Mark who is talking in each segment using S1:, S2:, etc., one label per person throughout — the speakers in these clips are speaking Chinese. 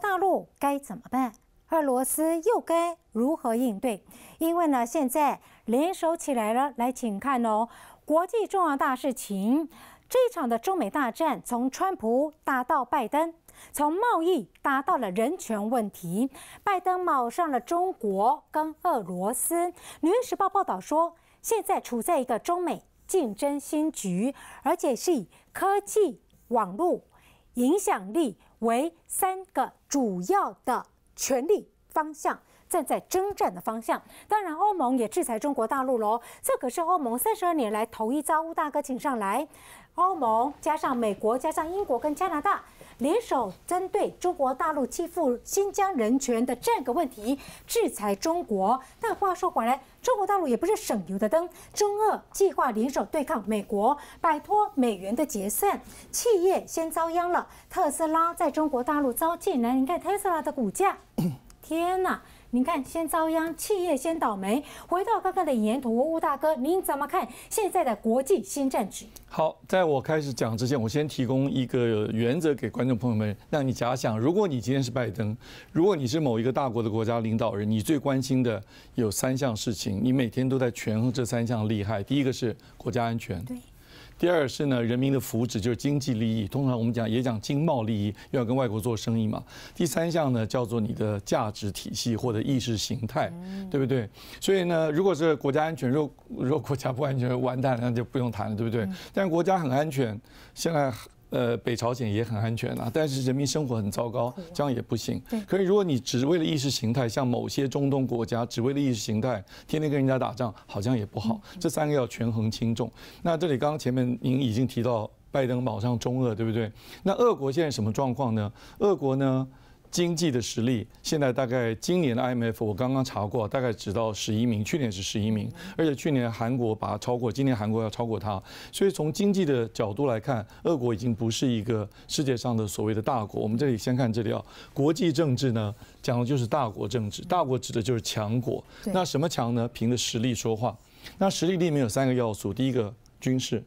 S1: 大陆该怎么办？俄罗斯又该如何应对？因为呢，现在联手起来了。来，请看哦，国际重要大事情，这一场的中美大战，从川普打到拜登，从贸易打到了人权问题，拜登卯上了中国跟俄罗斯。纽约时报报道说，现在处在一个中美竞争新局，而且是以科技、网络、影响力。为三个主要的权力方向站在征战的方向，当然欧盟也制裁中国大陆喽，这可是欧盟三十二年来头一遭。乌大哥请上来，欧盟加上美国加上英国跟加拿大联手针对中国大陆欺负新疆人权的这个问题制裁中国。但话说回来。中国大陆也不是省油的灯，中俄计划联手对抗美国，摆脱美元的结算，企业先遭殃了。特斯拉在中国大陆遭禁，来，你看特斯拉的股价，天哪！您看，先遭殃，企业先倒霉。回到刚刚的沿途吴大哥，您怎么看现在的国际新战局？
S2: 好，在我开始讲之前，我先提供一个原则给观众朋友们：让你假想，如果你今天是拜登，如果你是某一个大国的国家领导人，你最关心的有三项事情，你每天都在权衡这三项利害。第一个是国家安全。对。第二是呢，人民的福祉就是经济利益，通常我们讲也讲经贸利益，要跟外国做生意嘛。第三项呢叫做你的价值体系或者意识形态，对不对？所以呢，如果是国家安全，若若国家不安全，完蛋了，那就不用谈了，对不对？但是国家很安全，现在。呃，北朝鲜也很安全啊，但是人民生活很糟糕，这样也不行。可是如果你只为了意识形态，像某些中东国家，只为了意识形态，天天跟人家打仗，好像也不好。这三个要权衡轻重。那这里刚刚前面您已经提到拜登卯上中俄，对不对？那俄国现在什么状况呢？俄国呢？经济的实力现在大概今年的 IMF 我刚刚查过，大概只到十一名，去年是十一名，而且去年韩国把它超过，今年韩国要超过它，所以从经济的角度来看，俄国已经不是一个世界上的所谓的大国。我们这里先看这里啊，国际政治呢讲的就是大国政治，大国指的就是强国。那什么强呢？凭的实力说话。那实力里面有三个要素，第一个军事，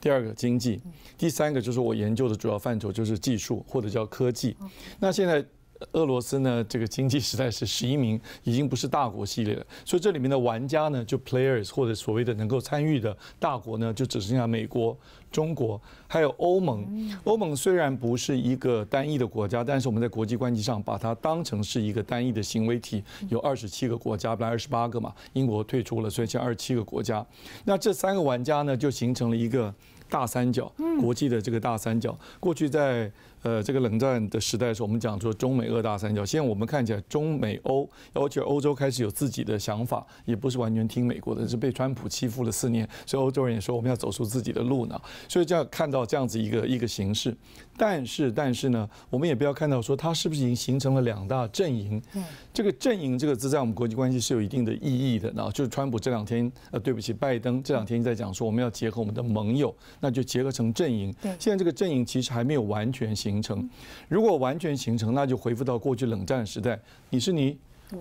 S2: 第二个经济，第三个就是我研究的主要范畴就是技术或者叫科技。那现在。俄罗斯呢，这个经济实在是十一名，已经不是大国系列了。所以这里面的玩家呢，就 players 或者所谓的能够参与的大国呢，就只剩下美国、中国还有欧盟。欧盟虽然不是一个单一的国家，但是我们在国际关系上把它当成是一个单一的行为体，有二十七个国家，本来二十八个嘛，英国退出了，所以像二十七个国家。那这三个玩家呢，就形成了一个大三角，国际的这个大三角。过去在呃，这个冷战的时代是我们讲说中美二大三角。现在我们看起来，中美欧，而且欧洲开始有自己的想法，也不是完全听美国的，是被川普欺负了四年，所以欧洲人也说我们要走出自己的路呢。所以就要看到这样子一个一个形式。但是但是呢，我们也不要看到说它是不是已经形成了两大阵营。嗯，这个阵营这个字在我们国际关系是有一定的意义的。然后就是川普这两天呃对不起拜登这两天在讲说我们要结合我们的盟友，那就结合成阵营。对，现在这个阵营其实还没有完全形。形成，如果完全形成，那就恢复到过去冷战时代。你是你，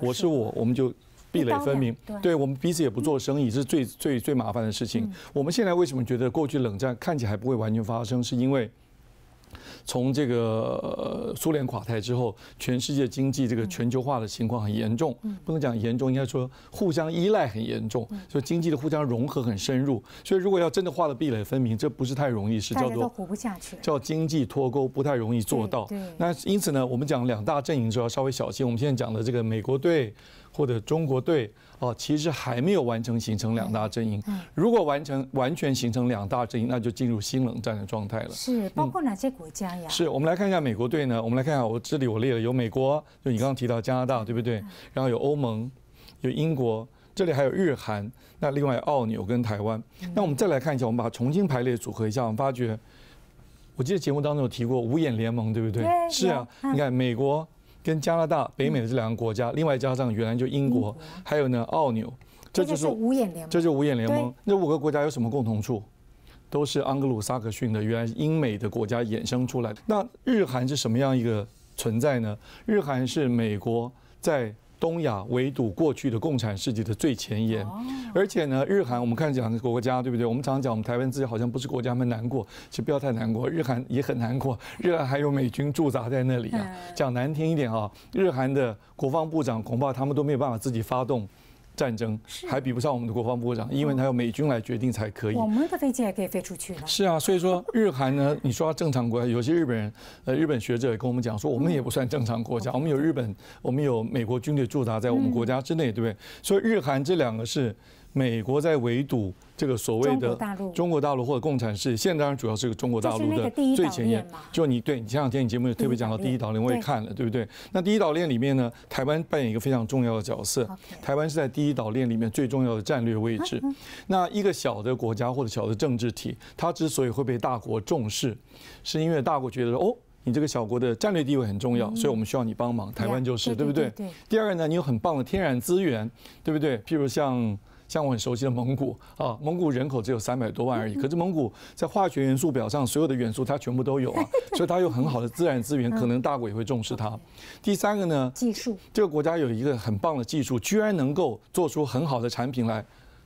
S2: 我是我，我们就壁垒分明。对，我们彼此也不做生意，这是最最最麻烦的事情。我们现在为什么觉得过去冷战看起来不会完全发生？是因为。从这个苏联垮台之后，全世界经济这个全球化的情况很严重，不能讲严重，应该说互相依赖很严重，所以经济的互相融合很深入。所以如果要真的画了壁垒分明，这不是太容易，是叫做活
S1: 不下去，叫
S2: 经济脱钩，不太容易做到。那因此呢，我们讲两大阵营之后稍微小心，我们现在讲的这个美国队或者中国队。哦，其实还没有完成形成两大阵营。如果完成完全形成两大阵营，那就进入新冷战的状态了。是，
S1: 包括哪些国家呀？
S2: 是我们来看一下美国队呢？我们来看一下，我这里我列了有美国，就你刚刚提到加拿大，对不对？然后有欧盟，有英国，这里还有日韩。那另外澳纽跟台湾。那我们再来看一下，我们把它重新排列组合一下，我们发觉，我记得节目当中有提过五眼联盟，对不对？是啊，你看美国。跟加拿大、北美的这两个国家，另外加上原来就英国，还有呢，澳纽，这就是五眼联盟。这就五眼联盟。那五个国家有什么共同处？都是安格鲁萨克逊的，原来英美的国家衍生出来的。那日韩是什么样一个存在呢？日韩是美国在。东亚围堵过去的共产世界的最前沿，而且呢，日韩我们看两个国家，对不对？我们常常讲我们台湾自己好像不是国家，们难过，其实不要太难过，日韩也很难过，日韩还有美军驻扎在那里啊，讲难听一点啊，日韩的国防部长恐怕他们都没有办法自己发动。战争还比不上我们的国防部长，因为他要美军来决定才可以。我
S1: 们的飞机也可以飞出去了。
S2: 是啊，所以说日韩呢，你说正常国家，有些日本人，呃，日本学者也跟我们讲说，我们也不算正常国家，我们有日本，我们有美国军队驻扎在我们国家之内，对不对？所以日韩这两个是。美国在围堵这个所谓的中国大陆或者共产事业。现在当然主要是一个中国大陆的最前沿。就你对，你前两天你节目也特别讲到第一岛链，我也看了，对不对？那第一岛链里面呢，台湾扮演一个非常重要的角色，台湾是在第一岛链里面最重要的战略位置。那一个小的国家或者小的政治体，它之所以会被大国重视，是因为大国觉得哦，你这个小国的战略地位很重要，所以我们需要你帮忙。台湾就是，对不对？对。第二个呢，你有很棒的天然资源，对不对？譬如像。像我很熟悉的蒙古啊，蒙古人口只有三百多万而已，可是蒙古在化学元素表上所有的元素它全部都有啊，所以它有很好的自然资源，可能大国也会重视它。第三个呢，技术，这个国家有一个很棒的技术，居然能够做出很好的产品来。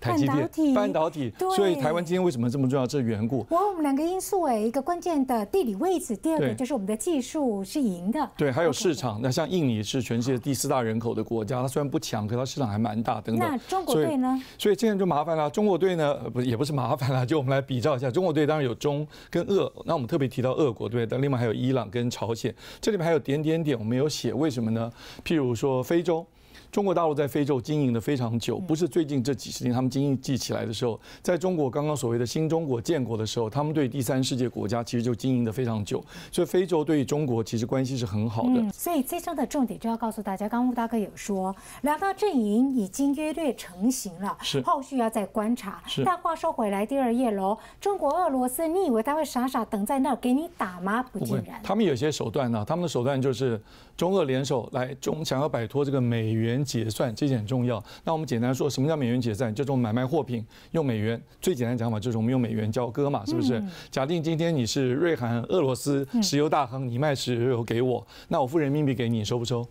S2: 半导体，半导体，所以台湾今天为什么这么重要？这缘故，
S1: 我们两个因素哎，一个关键的地理位置，第二个就是我们的技术是赢的。
S2: 对，还有市场。那像印尼是全世界第四大人口的国家，它虽然不强，可它市场还蛮大。等等。那中国队呢？所以现在就麻烦了。中国队呢，不也不是麻烦了，就我们来比照一下。中国队当然有中跟俄，那我们特别提到俄国队，但另外还有伊朗跟朝鲜，这里面还有点点点，我们有写，为什么呢？譬如说非洲。中国大陆在非洲经营的非常久，不是最近这几十年他们经营起来的时候，在中国刚刚所谓的新中国建国的时候，他们对第三世界国家其实就经营的非常久，所以非洲对于中国其实关系是很好的。
S1: 所以这章的重点就要告诉大家，刚吴大哥有说，两大阵营已经约略成型了，是后续要再观察。是但话说回来，第二页喽，中国俄罗斯，你以为他会傻傻等在那儿给你打吗？不，不然，
S2: 他们有些手段呢，他们的手段就是中俄联手来中想要摆脱这个美元。结算，这点很重要。那我们简单说，什么叫美元结算？就是我们买卖货品用美元。最简单的讲法就是我们用美元交割嘛，是不是？假定今天你是瑞涵俄罗斯石油大亨，你卖石油给我，那我付人民币给你，收不收？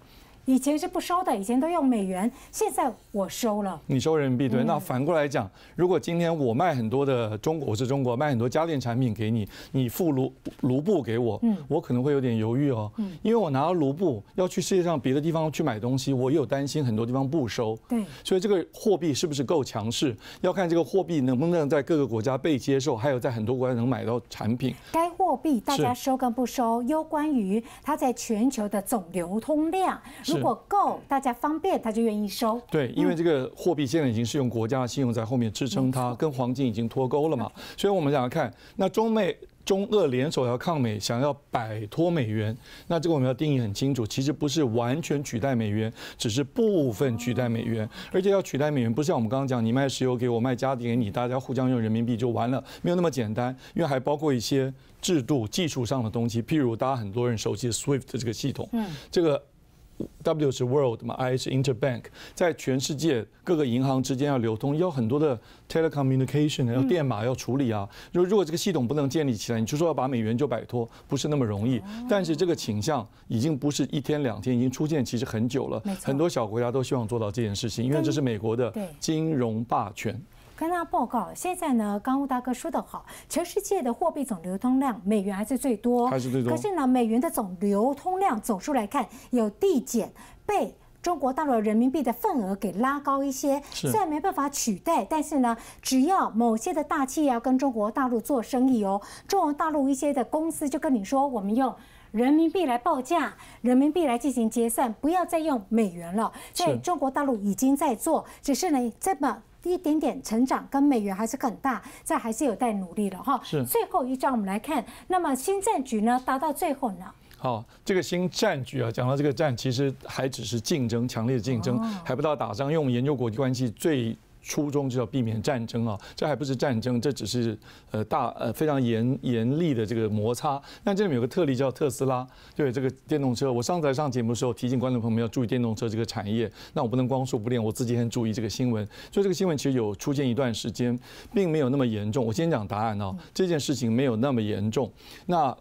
S1: 以前是不收的，以前都用美元。现在我收了，
S2: 你收人民币对。那反过来讲，如果今天我卖很多的中国，我是中国卖很多家电产品给你，你付卢卢布给我，嗯，我可能会有点犹豫哦，嗯，因为我拿卢布要去世界上别的地方去买东西，我也有担心很多地方不收，对，所以这个货币是不是够强势？要看这个货币能不能在各个国家被接受，还有在很多国家能买到产品。
S1: 货币大家收跟不收，攸关于它在全球的总流通量。如果够大家方便，他就愿意收。
S2: 对，因为这个货币现在已经是用国家信用在后面支撑它，跟黄金已经脱钩了嘛。所以我们想要看那中美。中俄联手要抗美，想要摆脱美元，那这个我们要定义很清楚，其实不是完全取代美元，只是部分取代美元，而且要取代美元，不像我们刚刚讲，你卖石油给我，卖家电给你，大家互相用人民币就完了，没有那么简单，因为还包括一些制度、技术上的东西，譬如大家很多人熟悉的 SWIFT 这个系统，嗯，这个。W 是 World 嘛，I 是 Interbank，在全世界各个银行之间要流通，要很多的 telecommunication，要电码要处理啊。如如果这个系统不能建立起来，你就说要把美元就摆脱，不是那么容易。但是这个倾向已经不是一天两天，已经出现其实很久了。很多小国家都希望做到这件事情，因为这是美国的金融霸权。
S1: 刚刚报告，现在呢，刚武大哥说得好，全世界的货币总流通量，美元还是最多，还是最多。可是呢，美元的总流通量走出来看有递减，被中国大陆人民币的份额给拉高一些。虽然没办法取代，但是呢，只要某些的大业要跟中国大陆做生意哦，中国大陆一些的公司就跟你说，我们用。人民币来报价，人民币来进行结算，不要再用美元了。在中国大陆已经在做，只是呢这么一点点成长，跟美元还是很大，这还是有待努力的哈。是最后一张，我们来看，那么新战局呢，达到最后呢？
S2: 好，这个新战局啊，讲到这个战，其实还只是竞争，强烈的竞争，还不到打仗用。研究国际关系最。初衷就是要避免战争啊，这还不是战争，这只是呃大呃非常严严厉的这个摩擦。那这里有个特例叫特斯拉，对这个电动车。我上次在上节目的时候提醒观众朋友们要注意电动车这个产业。那我不能光说不练，我自己很注意这个新闻。所以这个新闻其实有出现一段时间，并没有那么严重。我先讲答案啊，这件事情没有那么严重。那。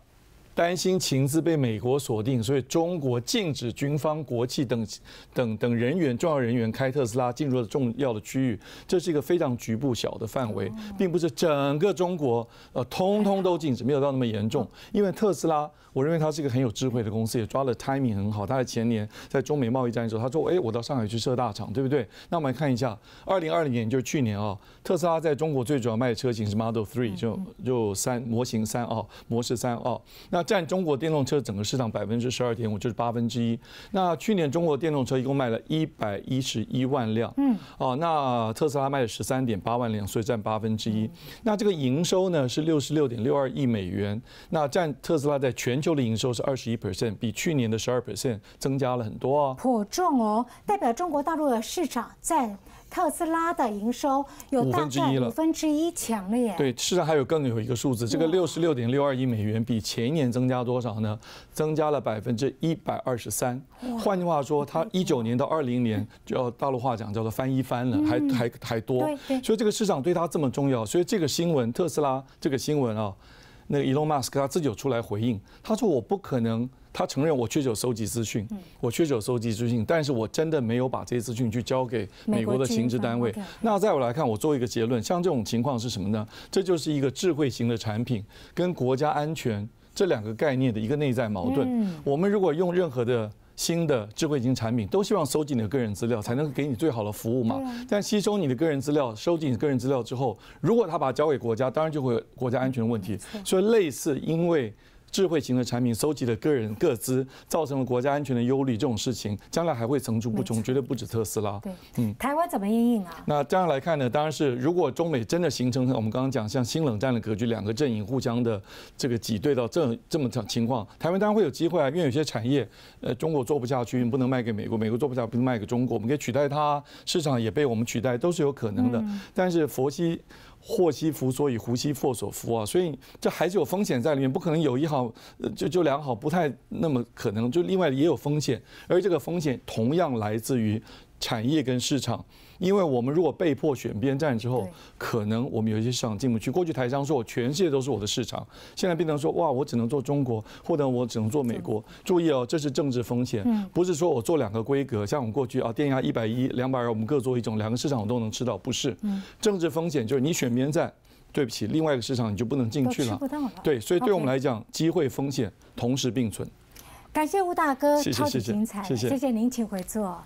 S2: 担心“情字”被美国锁定，所以中国禁止军方、国企等等等人员、重要人员开特斯拉进入了重要的区域。这是一个非常局部小的范围，并不是整个中国呃通通都禁止，没有到那么严重。因为特斯拉，我认为它是一个很有智慧的公司，也抓了 timing 很好。他在前年在中美贸易战的时候，他说：“哎，我到上海去设大厂，对不对？”那我们来看一下，二零二零年就是去年啊，特斯拉在中国最主要卖的车型是 Model Three，就就三模型三哦，模式三哦。那。占中国电动车整个市场百分之十二点五，就是八分之一。那去年中国电动车一共卖了一百一十一万辆，嗯，哦，那特斯拉卖了十三点八万辆，所以占八分之一。那这个营收呢是六十六点六二亿美元，那占特斯拉在全球的营收是二十一 percent，比去年的十二 percent 增加了很多哦，
S1: 颇重哦，代表中国大陆的市场在。特斯拉的营收有五分之一了，五分之一强烈。
S2: 对，市场还有更有一个数字，这个六十六点六二亿美元，比前一年增加多少呢？增加了百分之一百二十三。换句话说，它一九年到二零年，要大陆话讲叫做翻一翻了，还还还多。所以这个市场对它这么重要，所以这个新闻，特斯拉这个新闻啊，那个 Elon Musk 他自己有出来回应，他说我不可能。他承认我缺少收集资讯，我缺少收集资讯，但是我真的没有把这些资讯去交给美国的行之单位。那在我来看，我做一个结论，像这种情况是什么呢？这就是一个智慧型的产品跟国家安全这两个概念的一个内在矛盾。我们如果用任何的新的智慧型产品，都希望收集你的个人资料，才能给你最好的服务嘛。但吸收你的个人资料，收集你的个人资料之后，如果他把它交给国家，当然就会国家安全问题。所以类似因为。智慧型的产品收集的个人各资，造成了国家安全的忧虑。这种事情将来还会层出不穷，绝对不止特斯拉。对，
S1: 嗯，台湾怎么应影啊？
S2: 那这样来看呢，当然是如果中美真的形成我们刚刚讲像新冷战的格局，两个阵营互相的这个挤兑到这这么长情况，台湾当然会有机会啊，因为有些产业，呃，中国做不下去，不能卖给美国；美国做不下去，不能卖给中国，我们可以取代它，市场也被我们取代，都是有可能的。但是佛系。祸兮福所倚，福兮祸所伏啊！所以这还是有风险在里面，不可能有一好，就就良好，不太那么可能。就另外也有风险，而这个风险同样来自于。产业跟市场，因为我们如果被迫选边站之后，可能我们有一些市场进不去。过去台商说，我全世界都是我的市场，现在变成说，哇，我只能做中国，或者我只能做美国。注意哦，这是政治风险，不是说我做两个规格。像我们过去啊，电压一百一、两百二，我们各做一种，两个市场我都能吃到。不是，政治风险就是你选边站，对不起，另外一个市场你就不能进去了。
S1: 对，所以对我们来
S2: 讲，机会风险同时并存。
S1: 感谢吴大哥，超级精彩，谢谢，谢谢您，请回座。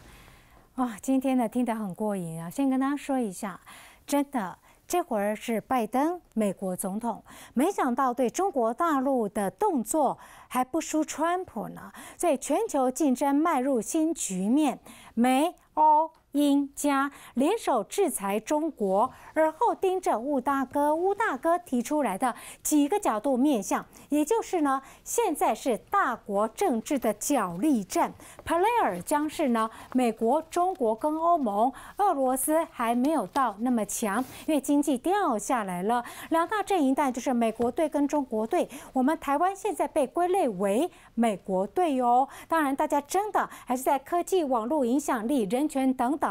S1: 哇，今天呢听得很过瘾啊！先跟大家说一下，真的这会儿是拜登美国总统，没想到对中国大陆的动作还不输川普呢。所以全球竞争迈入新局面，美欧。英加联手制裁中国，而后盯着乌大哥。乌大哥提出来的几个角度面向，也就是呢，现在是大国政治的角力战。player 将是呢，美国、中国跟欧盟、俄罗斯还没有到那么强，因为经济掉下来了。两大阵营带就是美国队跟中国队。我们台湾现在被归类为美国队哟。当然，大家争的还是在科技、网络、影响力、人权等等。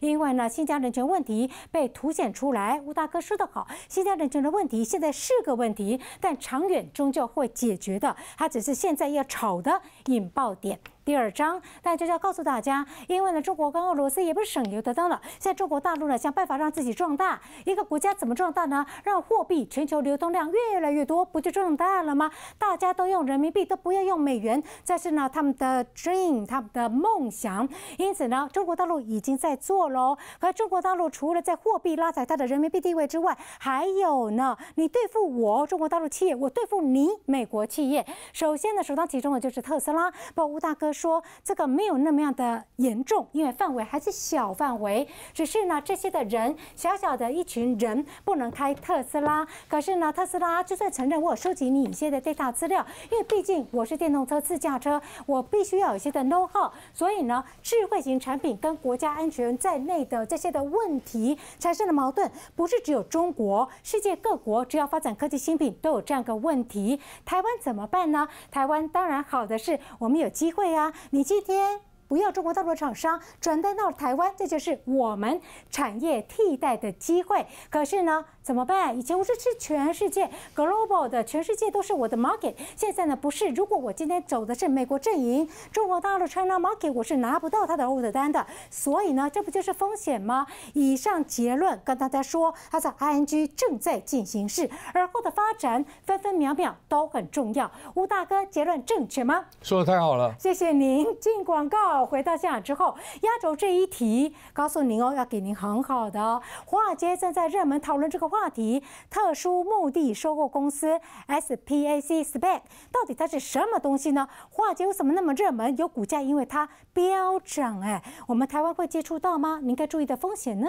S1: 因为呢，新疆人权问题被凸显出来。吴大哥说得好，新疆人权的问题现在是个问题，但长远终究会解决的。它只是现在要炒的引爆点。第二章，但就要告诉大家，因为呢，中国跟俄罗斯也不是省油的灯了。现在中国大陆呢，想办法让自己壮大。一个国家怎么壮大呢？让货币全球流通量越来越多，不就壮大了吗？大家都用人民币，都不要用美元。这是呢，他们的 dream，他们的梦想。因此呢，中国大陆已经在做喽。可中国大陆除了在货币拉抬它的人民币地位之外，还有呢，你对付我中国大陆企业，我对付你美国企业。首先呢，首当其冲的就是特斯拉，宝吴大哥。说这个没有那么样的严重，因为范围还是小范围，只是呢这些的人，小小的一群人不能开特斯拉。可是呢，特斯拉就算承认我收集你一些的这套资料，因为毕竟我是电动车自驾车，我必须要有些的 know how。所以呢，智慧型产品跟国家安全在内的这些的问题产生的矛盾，不是只有中国，世界各国只要发展科技新品都有这样个问题。台湾怎么办呢？台湾当然好的是，我们有机会啊。你今天不要中国大陆的厂商转单到台湾，这就是我们产业替代的机会。可是呢？怎么办？以前我是是全世界 global 的，全世界都是我的 market。现在呢不是，如果我今天走的是美国阵营，中国大陆 China market，我是拿不到他的 o r d e r 单的。所以呢，这不就是风险吗？以上结论跟大家说，他在 I N G 正在进行式，而后的发展分分秒秒都很重要。吴大哥结论正确吗？说的太好了，谢谢您。进广告，回到现场之后，压轴这一题告诉您哦，要给您很好的。华尔街正在热门讨论这个。话题：特殊目的收购公司 s p a c s p e c 到底它是什么东西呢？话题为什么那么热门？有股价，因为它飙涨哎。我们台湾会接触到吗？应该注意的风险呢？